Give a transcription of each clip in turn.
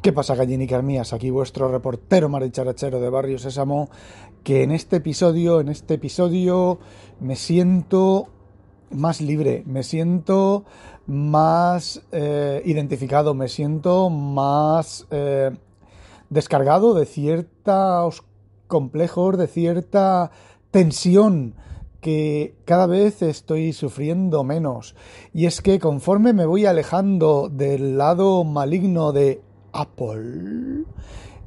¿Qué pasa, gallinicas mías? Aquí vuestro reportero maricharachero de Barrio Sésamo, que en este episodio, en este episodio me siento más libre, me siento más eh, identificado, me siento más eh, descargado de ciertos complejos, de cierta tensión que cada vez estoy sufriendo menos. Y es que conforme me voy alejando del lado maligno de Apple,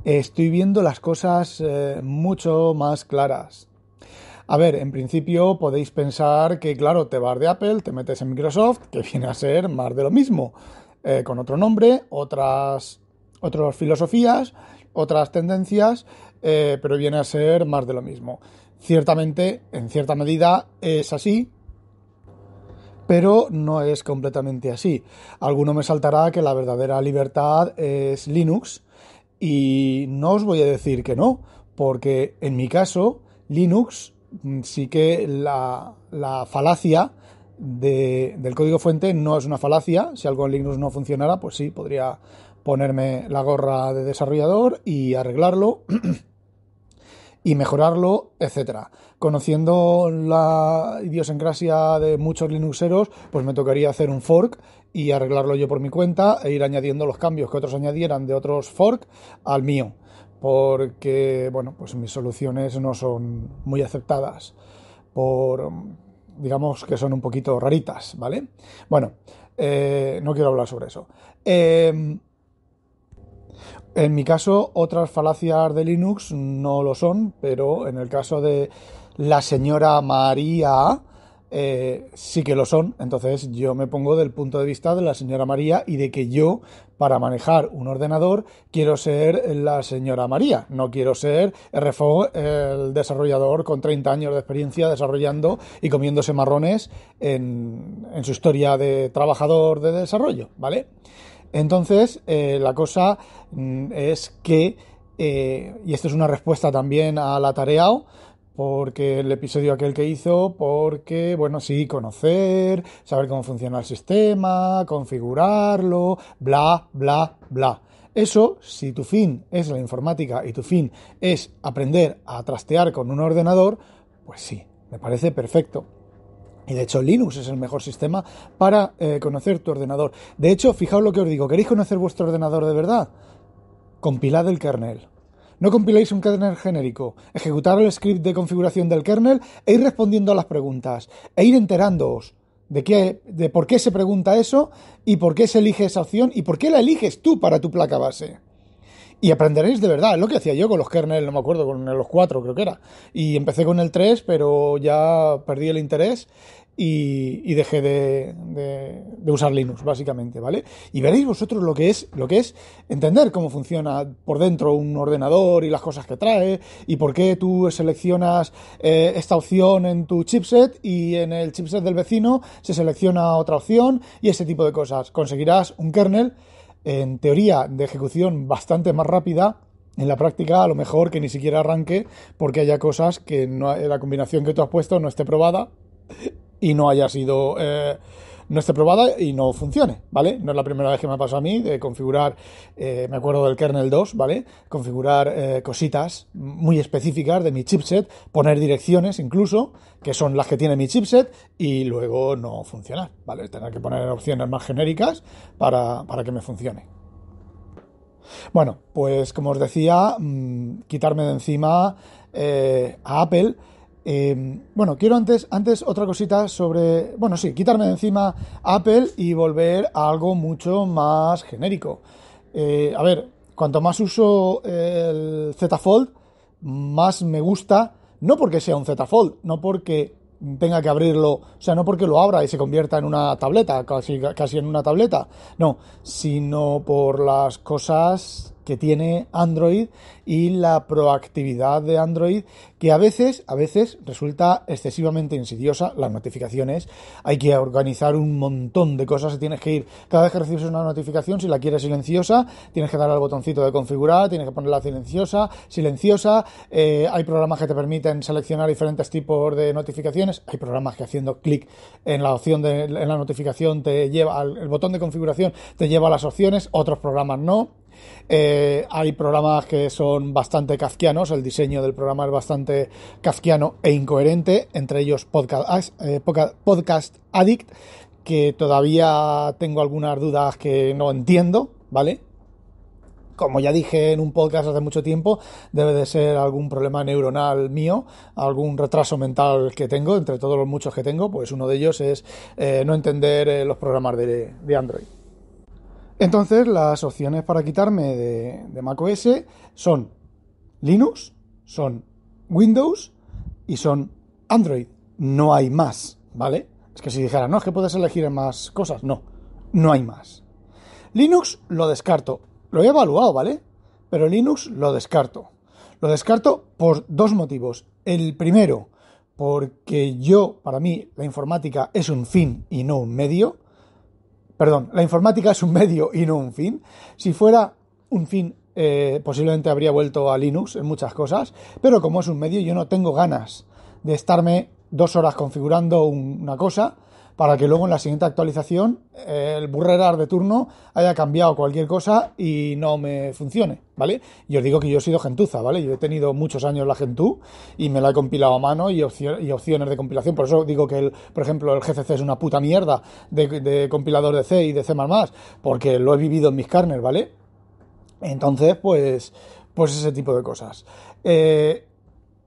estoy viendo las cosas eh, mucho más claras. A ver, en principio podéis pensar que, claro, te vas de Apple, te metes en Microsoft, que viene a ser más de lo mismo, eh, con otro nombre, otras, otras filosofías, otras tendencias, eh, pero viene a ser más de lo mismo. Ciertamente, en cierta medida, es así, pero no es completamente así. Alguno me saltará que la verdadera libertad es Linux y no os voy a decir que no, porque en mi caso Linux mm, sí que la, falacia del código fuente no es una falacia. Si algo en Linux no funcionara, pues sí, podría ponerme la gorra de desarrollador y arreglarlo. y mejorarlo, etcétera. Conociendo la idiosincrasia de muchos Linuxeros, pues me tocaría hacer un fork y arreglarlo yo por mi cuenta e ir añadiendo los cambios que otros añadieran de otros fork al mío, porque bueno, pues mis soluciones no son muy aceptadas por digamos que son un poquito raritas, ¿vale? Bueno, eh, no quiero hablar sobre eso. Em, en mi caso, otras falacias de Linux no lo son, pero en el caso de la señora María, eh, sí que lo son. Entonces yo me pongo del punto de vista de la señora María y de que yo, para manejar un ordenador, quiero ser la señora María. No quiero ser RFO, el desarrollador con 30 años de experiencia desarrollando y comiéndose marrones en, en su historia de trabajador de desarrollo, ¿vale? Entonces, eh, la cosa mm, es que, eh, y esto es una respuesta también a la tarea, porque el episodio aquel que hizo, porque, bueno, sí, conocer, saber cómo funciona el sistema, configurarlo, bla, bla, bla. Eso, si tu fin es la informática y tu fin es aprender a trastear con un ordenador, pues sí, me parece perfecto. Y de hecho Linux es el mejor sistema para eh, conocer tu ordenador. De hecho, fijaos lo que os digo, ¿queréis conocer vuestro ordenador de verdad? Compilad el kernel. No compiléis un kernel genérico, ejecutar el script de configuración del kernel e ir respondiendo a las preguntas, e ir enterándoos de, qué, de por qué se pregunta eso y por qué se elige esa opción y por qué la eliges tú para tu placa base y aprenderéis de verdad, es lo que hacía yo con los kernels, no me acuerdo, con los 4 creo que era. Y empecé con el 3, pero ya perdí el interés y, dejé de, usar Linux, básicamente, ¿vale? Y veréis vosotros lo que es, lo que es entender cómo funciona por dentro un ordenador y las cosas que trae, y por qué tú seleccionas eh, esta opción en tu chipset y en el chipset del vecino se selecciona otra opción y ese tipo de cosas. Conseguirás un kernel en teoría de ejecución bastante más rápida, en la práctica a lo mejor que ni siquiera arranque porque haya cosas que no, la combinación que tú has puesto no esté probada y no haya sido... Eh, no esté probada y no funcione, ¿vale? No es la primera vez que me pasado a mí de configurar, eh, me acuerdo del kernel 2, ¿vale? Configurar eh, cositas muy específicas de mi chipset, poner direcciones incluso, que son las que tiene mi chipset, y luego no funcionar, ¿vale? Tener que poner opciones más genéricas para, que me funcione. Bueno, pues como os decía, mm, quitarme de encima eh, a Apple Em, bueno, quiero antes, antes otra cosita sobre, bueno, sí, quitarme de encima Apple y volver a algo mucho más genérico. Eh, a ver, cuanto más uso el Z Fold, más me gusta, no porque sea un Z Fold, no porque tenga que abrirlo, o sea, no porque lo abra y se convierta en una tableta, casi, casi en una tableta, no, sino por las cosas que tiene Android y la proactividad de Android que a veces, a veces resulta excesivamente insidiosa, las notificaciones, hay que organizar un montón de cosas, tienes que ir, cada vez que recibes una notificación, si la quieres silenciosa, tienes que dar al botoncito de configurar, tienes que ponerla silenciosa, silenciosa, eh, hay programas que te permiten seleccionar diferentes tipos de notificaciones, hay programas que haciendo clic en la opción de en la notificación te lleva al el botón de configuración te lleva a las opciones, otros programas no. Eh, hay programas que son bastante kafkianos, el diseño del programa es bastante kafkiano e incoherente, entre ellos eh, Podcast, Addict, que todavía tengo algunas dudas que no entiendo, ¿vale? como ya dije en un podcast hace mucho tiempo, debe de ser algún problema neuronal mío, algún retraso mental que tengo, entre todos los muchos que tengo, pues uno de ellos es eh, no entender los programas de Android. Entonces, las opciones para quitarme de, macOS son Linux, son Windows y son Android. No hay más, ¿vale? Es que si dijera, no, es que puedes elegir más cosas. No, no hay más. Linux lo descarto. Lo he evaluado, ¿vale? Pero Linux lo descarto. Lo descarto por dos motivos. El primero, porque yo, para mí, la informática es un fin y no un medio. Perdón, la informática es un medio y no un fin. Si fuera un fin, eh, posiblemente habría vuelto a Linux en muchas cosas, pero como es un medio, yo no tengo ganas de estarme dos horas configurando una cosa para que luego en la siguiente actualización eh, el burrerar de turno haya cambiado cualquier cosa y no me funcione, ¿vale? Y os digo que yo he sido gentuza, ¿vale? Yo he tenido muchos años la gentú y me la he compilado a mano y, opciones de compilación, por eso digo que, el, por ejemplo, el GCC es una puta mierda de, compilador de C y de C++, porque lo he vivido en mis carnes, ¿vale? Entonces, pues, pues ese tipo de cosas. Eh,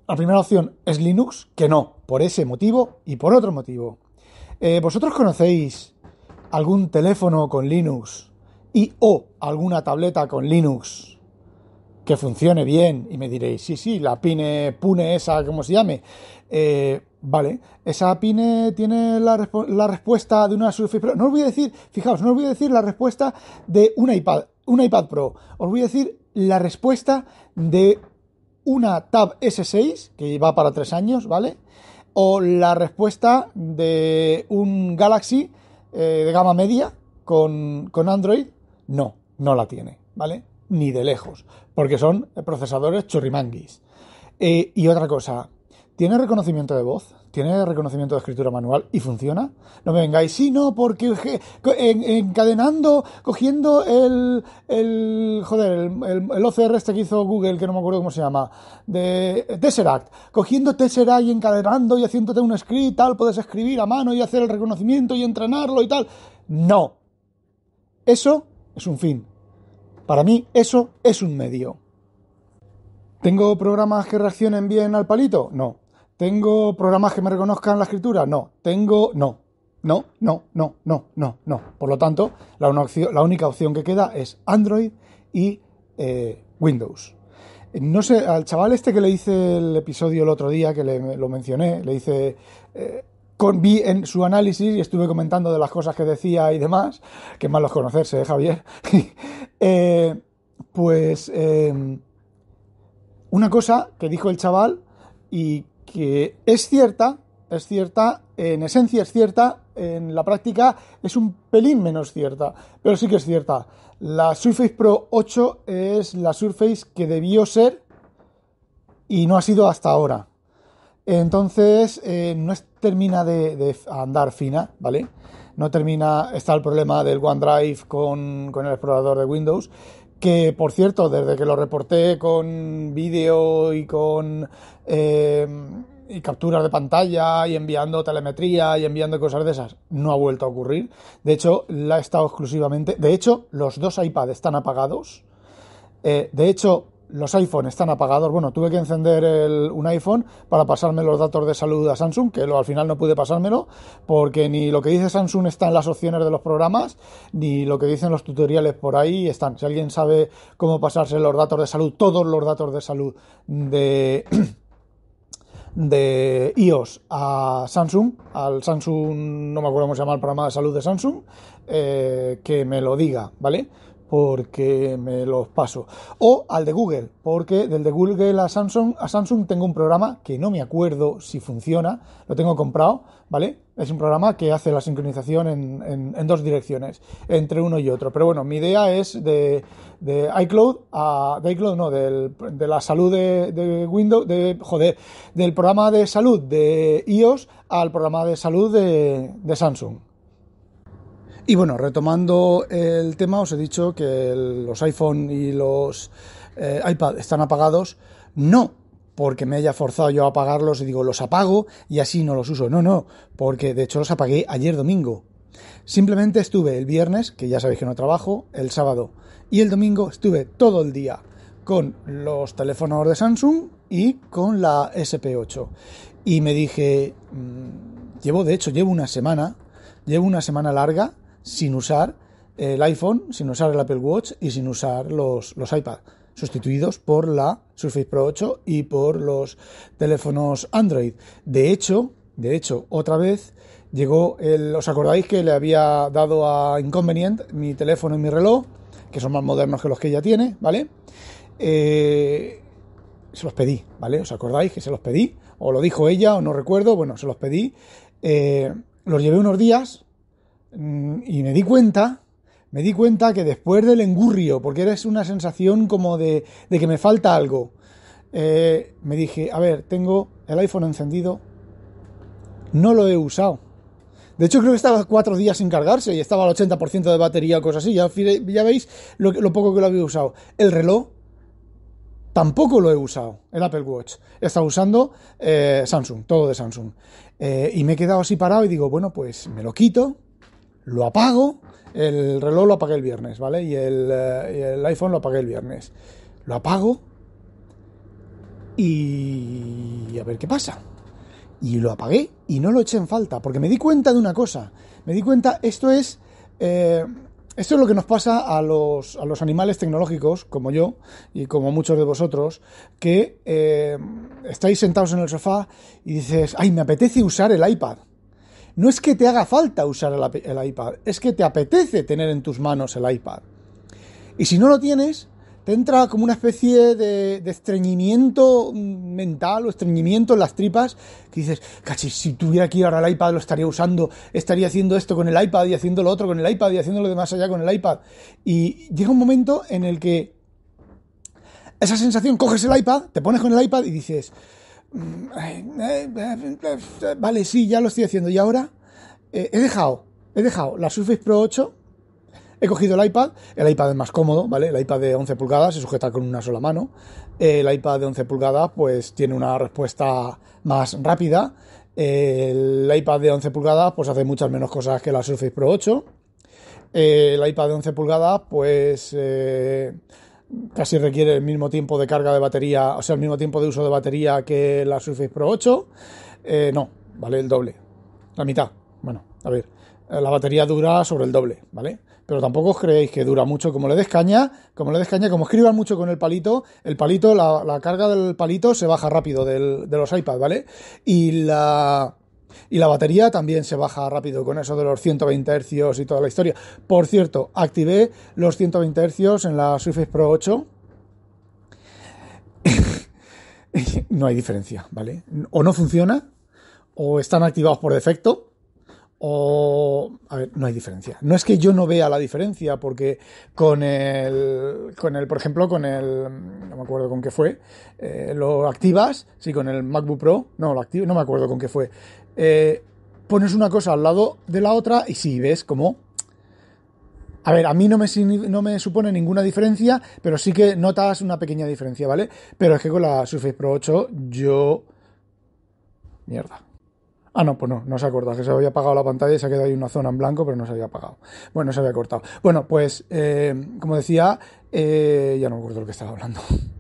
la primera opción es Linux, que no, por ese motivo y por otro motivo. Eh, ¿Vosotros conocéis algún teléfono con Linux y o alguna tableta con Linux que funcione bien? Y me diréis, sí, sí, la Pine Pune esa, ¿cómo se llame? Eh, vale, esa Pine tiene la, respuesta de una Surface No os voy a decir, fijaos, no os voy a decir la respuesta de un iPad, un iPad Pro. Os voy a decir la respuesta de una Tab S6, que va para tres años, ¿vale? o la respuesta de un Galaxy eh, de gama media con, Android, no, no la tiene, ¿vale? Ni de lejos, porque son procesadores churrimanguis. Eh, y otra cosa, ¿Tiene reconocimiento de voz? ¿Tiene reconocimiento de escritura manual? ¿Y funciona? No me vengáis, sí, no, porque encadenando, cogiendo el, el joder, el, OCR este que hizo Google, que no me acuerdo cómo se llama, de Tesseract, cogiendo Tesseract y encadenando y haciéndote un script, tal, puedes escribir a mano y hacer el reconocimiento y entrenarlo y tal. No. Eso es un fin. Para mí, eso es un medio. ¿Tengo programas que reaccionen bien al palito? No, ¿Tengo programas que me reconozcan la escritura? No. Tengo. No. No, no, no, no, no, no. Por lo tanto, la, única opción que queda es Android y eh, Windows. No sé, al chaval este que le hice el episodio el otro día, que lo mencioné, le hice. Eh, vi en su análisis y estuve comentando de las cosas que decía y demás, que malos conocerse, ¿eh, Javier. pues. una cosa que dijo el chaval y que es cierta, es cierta, en esencia es cierta, en la práctica es un pelín menos cierta, pero sí que es cierta. La Surface Pro 8 es la Surface que debió ser y no ha sido hasta ahora. Entonces, eh, no termina de, andar fina, ¿vale? No termina, está el problema del OneDrive con, con el explorador de Windows, que por cierto, desde que lo reporté con vídeo y con eh, capturas de pantalla y enviando telemetría y enviando cosas de esas, no ha vuelto a ocurrir. De hecho, la he estado exclusivamente. De hecho, los dos iPads están apagados. Eh, de hecho, los iPhones están apagados. Bueno, tuve que encender un iPhone para pasarme los datos de salud a Samsung, que al final no pude pasármelo, porque ni lo que dice Samsung está en las opciones de los programas, ni lo que dicen los tutoriales por ahí están. Si alguien sabe cómo pasarse los datos de salud, todos los datos de salud de... de iOS a Samsung, al Samsung, no me acuerdo cómo se llama el programa de salud de Samsung, eh, que me lo diga, ¿vale? porque me los paso. O al de Google, porque del de Google a Samsung, a Samsung tengo un programa que no me acuerdo si funciona, lo tengo comprado, ¿vale? Es un programa que hace la sincronización en, en, dos direcciones, entre uno y otro. Pero bueno, mi idea es de, iCloud a. de iCloud, no, del, de la salud de, de, Windows, de. joder, del programa de salud de iOS al programa de salud de, de Samsung. Y bueno, retomando el tema, os he dicho que los iPhone y los eh, iPad están apagados. No porque me haya forzado yo a apagarlos y digo los apago y así no los uso. No, no, porque de hecho los apagué ayer domingo. Simplemente estuve el viernes, que ya sabéis que no trabajo, el sábado y el domingo estuve todo el día con los teléfonos de Samsung y con la SP8. Y me dije, mm, llevo, de hecho, llevo una semana, llevo una semana larga sin usar el iPhone, sin usar el Apple Watch y sin usar los, los iPad, sustituidos por la Surface Pro 8 y por los teléfonos Android. De hecho, de hecho, otra vez llegó el, ¿os acordáis que le había dado a Inconvenient mi teléfono y mi reloj, que son más modernos que los que ella tiene, ¿vale? Eh, se los pedí, ¿vale? ¿Os acordáis que se los pedí? O lo dijo ella, o no recuerdo, bueno, se los pedí. Eh, los llevé unos días, Mm, y me di cuenta, me di cuenta que después del engurrio, porque era una sensación como de, que me falta algo, eh, me dije, a ver, tengo el iPhone encendido, no lo he usado. De hecho, creo que estaba cuatro días sin cargarse y estaba al 80% de batería o cosas así. Ya, veis lo, poco que lo había usado. El reloj tampoco lo he usado, el Apple Watch. He usando eh, Samsung, todo de Samsung. Eh, y me he quedado así parado y digo, bueno, pues me lo quito, lo apago, el reloj lo apagué el viernes, ¿vale? Y el, eh, iPhone lo apagué el viernes. Lo apago y a ver qué pasa. Y lo apagué y no lo eché en falta, porque me di cuenta de una cosa. Me di cuenta, esto es... Eh, esto es lo que nos pasa a los, a los, animales tecnológicos, como yo y como muchos de vosotros, que eh, estáis sentados en el sofá y dices, ay, me apetece usar el iPad no es que te haga falta usar el, iPad, es que te apetece tener en tus manos el iPad. Y si no lo tienes, te entra como una especie de, estreñimiento mental o estreñimiento en las tripas que dices, casi si tuviera aquí ahora el iPad lo estaría usando, estaría haciendo esto con el iPad y haciendo lo otro con el iPad y haciendo lo demás allá con el iPad. Y llega un momento en el que esa sensación, coges el iPad, te pones con el iPad y dices, Vale, sí, ya lo estoy haciendo. Y ahora eh, he dejado, he dejado la Surface Pro 8. He cogido el iPad, el iPad es más cómodo, ¿vale? El iPad de 11 pulgadas se sujeta con una sola mano. El iPad de 11 pulgadas pues tiene una respuesta más rápida. El iPad de 11 pulgadas pues hace muchas menos cosas que la Surface Pro 8. El iPad de 11 pulgadas pues eh, casi requiere el mismo tiempo de carga de batería, o sea, el mismo tiempo de uso de batería que la Surface Pro 8. Eh, no, vale el doble. La mitad. Bueno, a ver, eh, la batería dura sobre el doble, ¿vale? Pero tampoco os creéis que dura mucho. Como le des caña, como le des caña, como escriban mucho con el palito, el palito, la, carga del palito se baja rápido de los iPads, ¿vale? Y la y la batería también se baja rápido con eso de los 120 Hz y toda la historia. Por cierto, activé los 120 Hz en la Surface Pro 8. no hay diferencia, ¿vale? O no funciona, o están activados por defecto, o... A ver, no hay diferencia. No es que yo no vea la diferencia, porque con el... Con el por ejemplo, con el... No me acuerdo con qué fue. Eh, lo activas, sí, con el MacBook Pro. No, lo activo, no me acuerdo con qué fue. Eh, pones una cosa al lado de la otra y si ves como... A ver, a mí no me, supone ninguna diferencia, pero sí que notas una pequeña diferencia, ¿vale? Pero es que con la Surface Pro 8 yo... Mierda. Ah, no, pues no, no se acuerda, que se había apagado la pantalla y se ha quedado ahí una zona en blanco, pero no se había apagado. Bueno, se había cortado. Bueno, pues, eh, como decía, eh, ya no me acuerdo lo que estaba hablando.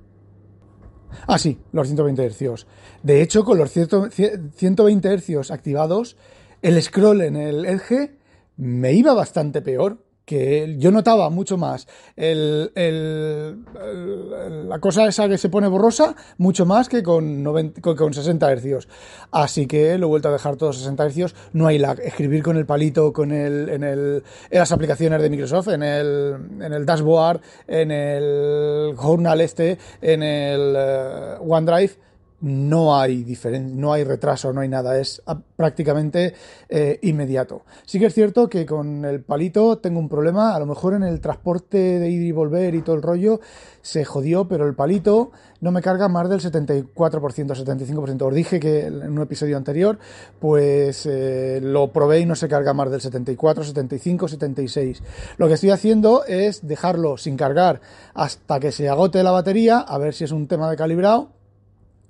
Ah, sí, los 120 Hz. De hecho, con los 120 Hz activados, el scroll en el Edge me iba bastante peor que yo notaba mucho más el, el, la cosa esa que se pone borrosa, mucho más que con, con, 60 hercios. Así que lo he vuelto a dejar todos 60 hercios. No hay lag. Escribir con el palito, con el, en, el, en las aplicaciones de Microsoft, en el, en el dashboard, en el journal este, en el eh, OneDrive no hay, no hay retraso, no hay nada, es prácticamente eh, inmediato. Sí que es cierto que con el palito tengo un problema, a lo mejor en el transporte de ir y volver y todo el rollo se jodió, pero el palito no me carga más del 74%, 75%. Os dije que en un episodio anterior, pues eh, lo probé y no se carga más del 74, 75, 76. Lo que estoy haciendo es dejarlo sin cargar hasta que se agote la batería, a ver si es un tema de calibrado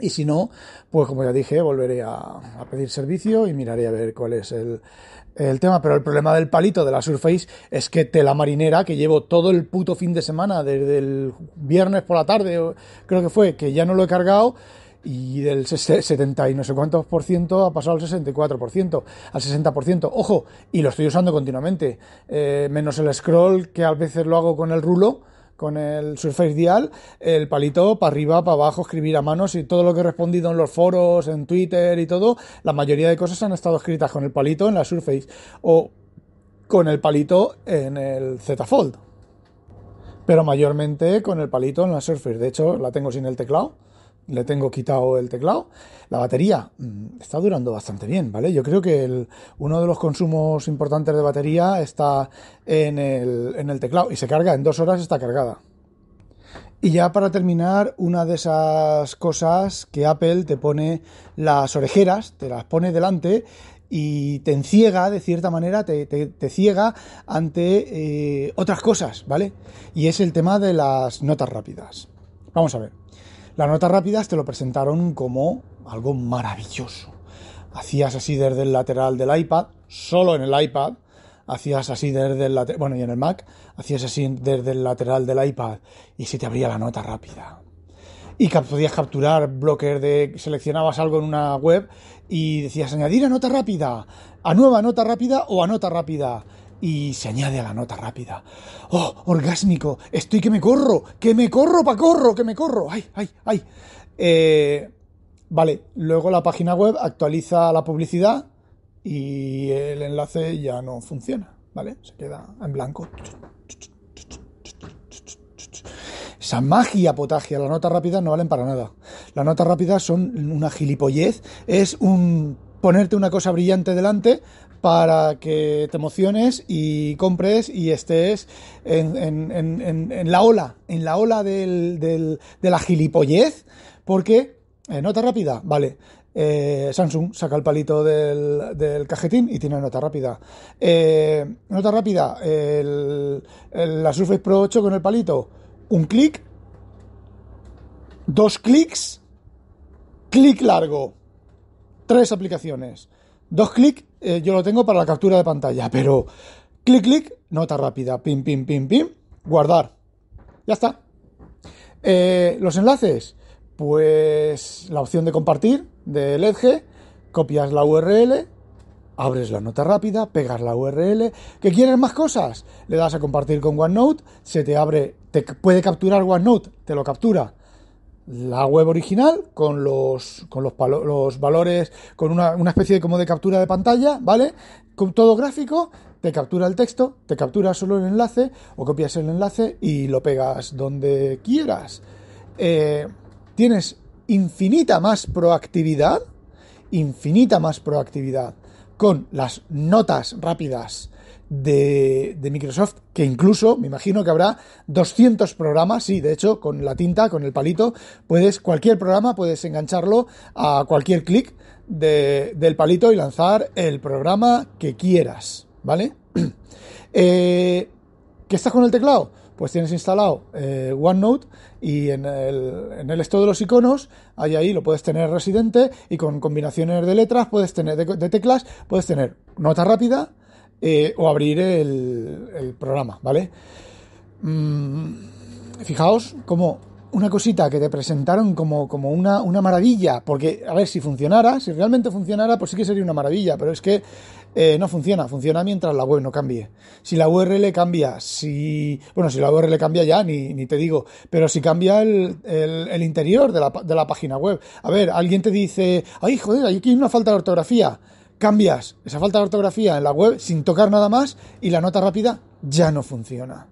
y si no, pues como ya dije, volveré a, pedir servicio y miraré a ver cuál es el, tema. Pero el problema del palito de la Surface es que tela marinera, que llevo todo el puto fin de semana, desde el viernes por la tarde, creo que fue, que ya no lo he cargado, y del 70 y no sé cuántos por ciento ha pasado al 64%, al 60%. Ojo, y lo estoy usando continuamente, eh, menos el scroll, que a veces lo hago con el rulo con el Surface Dial, el palito para arriba, para abajo, escribir a mano, y todo lo que he respondido en los foros, en Twitter y todo, la mayoría de cosas han estado escritas con el palito en la Surface o con el palito en el Z Fold, pero mayormente con el palito en la Surface. De hecho, la tengo sin el teclado le tengo quitado el teclado. La batería mm, está durando bastante bien, ¿vale? Yo creo que uno de los consumos importantes de batería está en el, teclado y se carga, en dos horas está cargada. Y ya para terminar, una de esas cosas que Apple te pone las orejeras, te las pone delante y te enciega de cierta manera, te, ciega ante eh, otras cosas, ¿vale? Y es el tema de las notas rápidas. Vamos a ver. La nota rápidas te lo presentaron como algo maravilloso. Hacías así desde el lateral del iPad, solo en el iPad, hacías así desde el lateral, bueno, y en el Mac, hacías así desde el lateral del iPad y se te abría la nota rápida. Y podías capturar bloques de, seleccionabas algo en una web y decías añadir a nota rápida, a nueva nota rápida o a nota rápida y se añade a la nota rápida. ¡Oh, orgásmico! ¡Estoy que me corro! ¡Que me corro, pa' corro! ¡Que me corro! ¡Ay, ay, ay! Eh, vale, luego la página web actualiza la publicidad y el enlace ya no funciona, ¿vale? Se queda en blanco. Esa magia potagia, ...las notas rápidas no valen para nada. Las notas rápidas son una gilipollez, es un ponerte una cosa brillante delante para que te emociones y compres y estés en, la ola, en la ola de la gilipollez, porque, eh, nota rápida, vale, eh, Samsung saca el palito del, cajetín y tiene nota rápida. Eh, nota rápida, el, la Surface Pro 8 con el palito, un clic, dos clics, clic largo, tres aplicaciones. Dos clics eh, yo lo tengo para la captura de pantalla, pero clic, clic, nota rápida, pim, pim, pim, pim, guardar. Ya está. Eh, los enlaces, pues la opción de compartir del Edge, copias la URL, abres la nota rápida, pegas la URL, que quieres más cosas, le das a compartir con OneNote, se te abre, te puede capturar OneNote, te lo captura, la web original con los, valores, con una, especie como de captura de pantalla, ¿vale? Con todo gráfico, te captura el texto, te captura solo el enlace o copias el enlace y lo pegas donde quieras. Eh, tienes infinita más proactividad, infinita más proactividad con las notas rápidas de, Microsoft, que incluso me imagino que habrá 200 programas, sí, de hecho, con la tinta, con el palito, puedes, cualquier programa, puedes engancharlo a cualquier clic del palito y lanzar el programa que quieras, ¿vale? Eh, ¿Qué estás con el teclado? Pues tienes instalado eh, OneNote y en el, en esto de los iconos, ahí ahí lo puedes tener residente y con combinaciones de letras, puedes tener de teclas, puedes tener nota rápida, eh, o abrir el, programa, ¿vale? Mm, fijaos como una cosita que te presentaron como, una, maravilla, porque a ver si funcionara, si realmente funcionara, pues sí que sería una maravilla, pero es que eh, no funciona, funciona mientras la web no cambie. Si la URL cambia, si. Bueno, si la URL cambia ya, ni, ni te digo, pero si cambia el, el, interior de la, de la, página web. A ver, alguien te dice, ay, joder, aquí hay una falta de ortografía cambias esa falta de ortografía en la web sin tocar nada más y la nota rápida ya no funciona.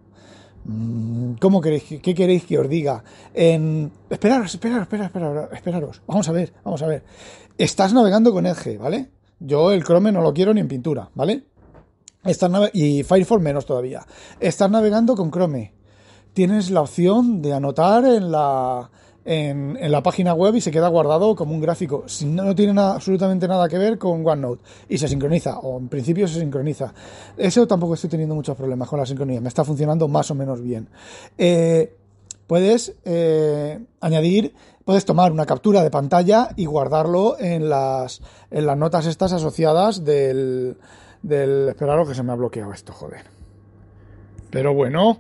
Mm, ¿Cómo queréis, qué queréis que os diga? En... Esperaros, esperaros, esperaros, esperaros. Vamos a ver, vamos a ver. Estás navegando con Edge, ¿vale? Yo el Chrome no lo quiero ni en pintura, ¿vale? Estás y Firefox menos todavía. Estás navegando con Chrome. Tienes la opción de anotar en la en, la página web y se queda guardado como un gráfico. Si no, tiene absolutamente nada que ver con OneNote y se sincroniza, o en principio se sincroniza. Eso tampoco estoy teniendo muchos problemas con la sincronía, me está funcionando más o menos bien. Eh, puedes eh, añadir, puedes tomar una captura de pantalla y guardarlo en las, en las notas estas asociadas del. del lo que se me ha bloqueado esto, joder. Pero bueno,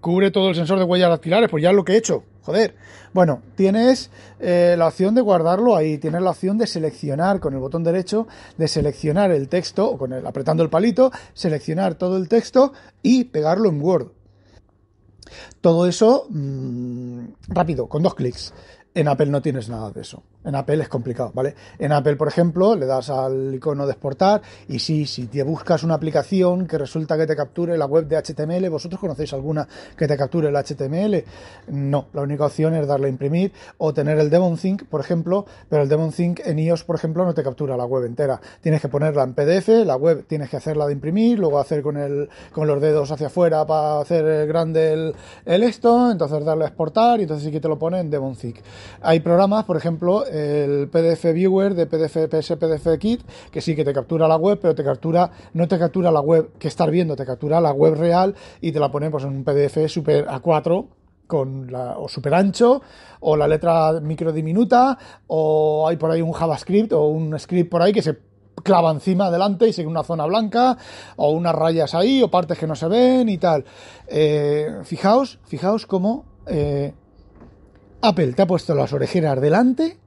cubre todo el sensor de huellas dactilares, pues ya es lo que he hecho. Joder. Bueno, tienes eh, la opción de guardarlo ahí, tienes la opción de seleccionar con el botón derecho, de seleccionar el texto, o con apretando el palito, seleccionar todo el texto y pegarlo en Word. Todo eso mm, rápido, con dos clics. En Apple no tienes nada de eso. En Apple es complicado, ¿vale? En Apple, por ejemplo, le das al icono de exportar y sí, si te buscas una aplicación que resulta que te capture la web de HTML, ¿vosotros conocéis alguna que te capture el HTML? No, la única opción es darle a imprimir o tener el DevonThink, por ejemplo, pero el DevonThink en iOS, por ejemplo, no te captura la web entera. Tienes que ponerla en PDF, la web tienes que hacerla de imprimir, luego hacer con, el, con los dedos hacia afuera para hacer grande el, esto, entonces darle a exportar y entonces sí que te lo pone en DevonThink. Hay programas, por ejemplo, el PDF Viewer de PDF PS Kit, que sí que te captura la web, pero te captura, no te captura la web que estás viendo, te captura la web real y te la pone pues, en un PDF super A4 con o super ancho o la letra micro diminuta o hay por ahí un JavaScript o un script por ahí que se clava encima adelante y sigue una zona blanca o unas rayas ahí o partes que no se ven y tal. Eh, fijaos, fijaos cómo eh, Apple te ha puesto las orejeras delante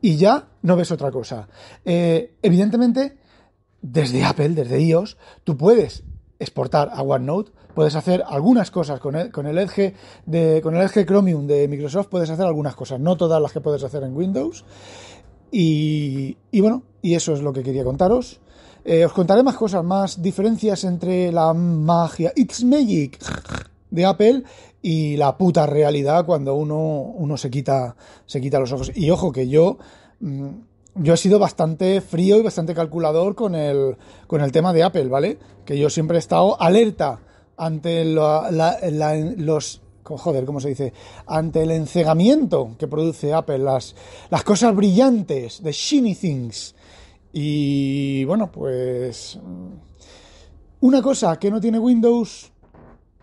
y ya no ves otra cosa. Eh, evidentemente, desde Apple, desde iOS, tú puedes exportar a OneNote, puedes hacer algunas cosas con el, con el de, con el Chromium de Microsoft, puedes hacer algunas cosas, no todas las que puedes hacer en Windows. Y, bueno, y eso es lo que quería contaros. Eh, os contaré más cosas, más diferencias entre la magia. It's magic de Apple y la puta realidad cuando uno, uno se, quita, se quita los ojos. Y ojo que yo... Mm, yo he sido bastante frío y bastante calculador con el, con el tema de Apple, ¿vale? Que yo siempre he estado alerta ante los joder, ¿cómo se dice? Ante el encegamiento que produce Apple, las, las cosas brillantes, the shiny things. Y bueno, pues mm, una cosa que no tiene Windows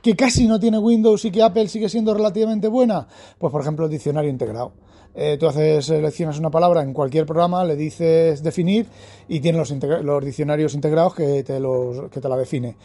que casi no tiene Windows y que Apple sigue siendo relativamente buena? Pues por ejemplo el diccionario integrado. Eh, tú haces, seleccionas una palabra en cualquier programa, le dices definir y tiene los, diccionarios integrados que te, te la define.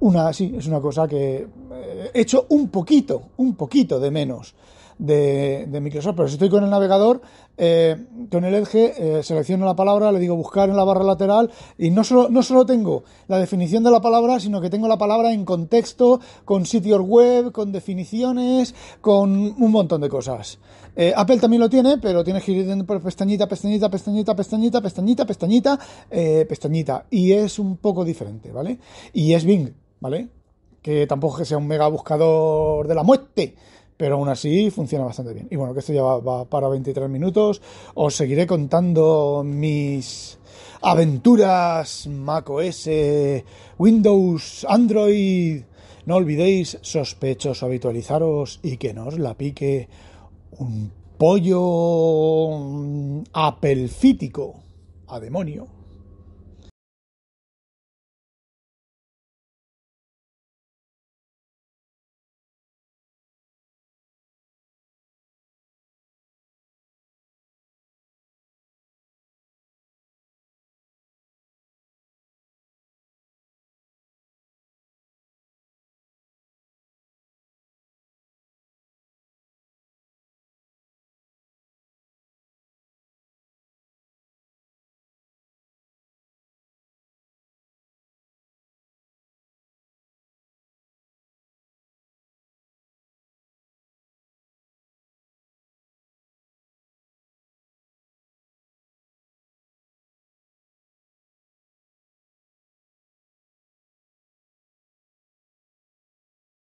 Una, sí, es una cosa que eh, he hecho un poquito, un poquito de menos de, Microsoft. Pero si estoy con el navegador, eh, con el Edge, eh, selecciono la palabra, le digo buscar en la barra lateral y no solo, no solo tengo la definición de la palabra, sino que tengo la palabra en contexto, con sitio web, con definiciones, con un montón de cosas. Eh, Apple también lo tiene, pero tienes que ir dentro por pues, pestañita, pestañita, pestañita, pestañita, pestañita, pestañita, pestañita. Y es un poco diferente, ¿vale? Y es Bing, ¿vale? Que tampoco que sea un mega buscador de la muerte pero aún así funciona bastante bien. Y bueno, que esto ya va, para 23 minutos. Os seguiré contando mis aventuras macOS, Windows, Android. No olvidéis, sospechosos, habitualizaros y que nos la pique un pollo mm, apelfítico a demonio.